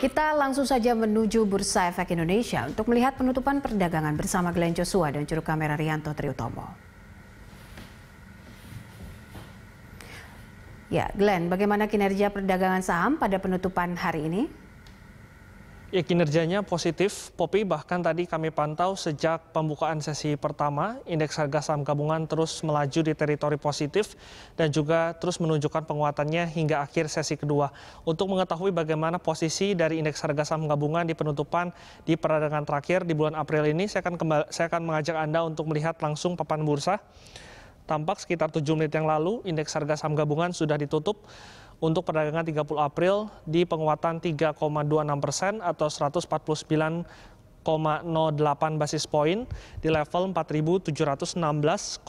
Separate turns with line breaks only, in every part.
Kita langsung saja menuju Bursa Efek Indonesia untuk melihat penutupan perdagangan bersama Glenn Joshua dan juru kamera Rianto Triutomo. Ya, Glenn, bagaimana kinerja perdagangan saham pada penutupan hari ini?
Ya kinerjanya positif, Popi bahkan tadi kami pantau sejak pembukaan sesi pertama, indeks harga saham gabungan terus melaju di teritori positif dan juga terus menunjukkan penguatannya hingga akhir sesi kedua. Untuk mengetahui bagaimana posisi dari indeks harga saham gabungan di penutupan di peradangan terakhir di bulan April ini, saya akan, kembali, saya akan mengajak Anda untuk melihat langsung papan bursa. Tampak sekitar 7 menit yang lalu, indeks harga saham gabungan sudah ditutup untuk perdagangan 30 April di penguatan 3,26 persen atau 149,08 basis poin di level 4.716,4.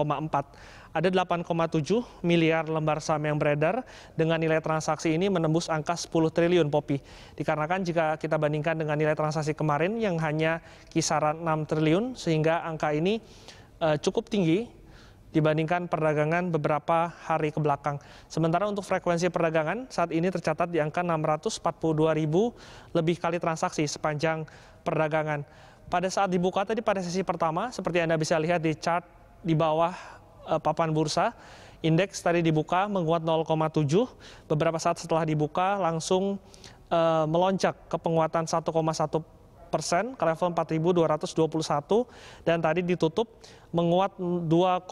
Ada 8,7 miliar lembar saham yang beredar dengan nilai transaksi ini menembus angka 10 triliun popi. Dikarenakan jika kita bandingkan dengan nilai transaksi kemarin yang hanya kisaran 6 triliun sehingga angka ini eh, cukup tinggi dibandingkan perdagangan beberapa hari ke belakang. Sementara untuk frekuensi perdagangan saat ini tercatat di angka 642 ribu lebih kali transaksi sepanjang perdagangan. Pada saat dibuka tadi pada sesi pertama, seperti Anda bisa lihat di chart di bawah eh, papan bursa, indeks tadi dibuka menguat 0,7, beberapa saat setelah dibuka langsung eh, melonjak ke penguatan 1,1 persen ke level 4.221 dan tadi ditutup menguat 2,5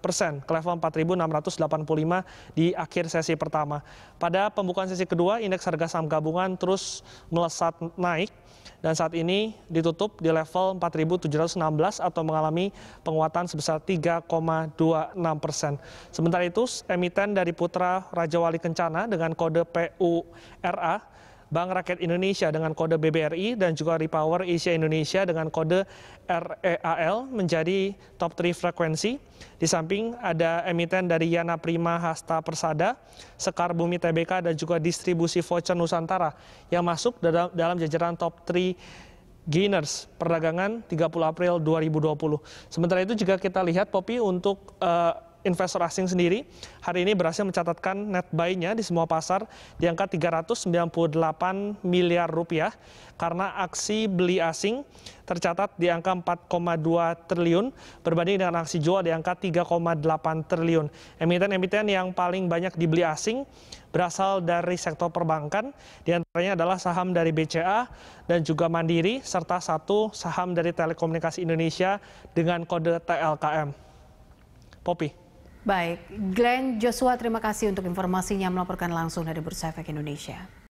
persen ke level 4.685 di akhir sesi pertama. Pada pembukaan sesi kedua, indeks harga saham gabungan terus melesat naik dan saat ini ditutup di level 4.716 atau mengalami penguatan sebesar 3,26 persen. Sementara itu, emiten dari Putra Raja Wali Kencana dengan kode PURA Bank Rakyat Indonesia dengan kode BBRI dan juga Repower Asia Indonesia dengan kode REAL menjadi top 3 frekuensi. Di samping ada emiten dari Yana Prima Hasta Persada, Sekar Bumi TBK dan juga distribusi voucher Nusantara yang masuk dalam, jajaran top 3 Gainers perdagangan 30 April 2020. Sementara itu juga kita lihat Popi untuk uh, investor asing sendiri hari ini berhasil mencatatkan net buy-nya di semua pasar di angka 398 miliar rupiah karena aksi beli asing tercatat di angka 4,2 triliun berbanding dengan aksi jual di angka 3,8 triliun. Emiten-emiten yang paling banyak dibeli asing berasal dari sektor perbankan, diantaranya adalah saham dari BCA dan juga Mandiri, serta satu saham dari Telekomunikasi Indonesia dengan kode TLKM. Popi.
Baik, Glenn Joshua terima kasih untuk informasinya melaporkan langsung dari Bursa Efek Indonesia.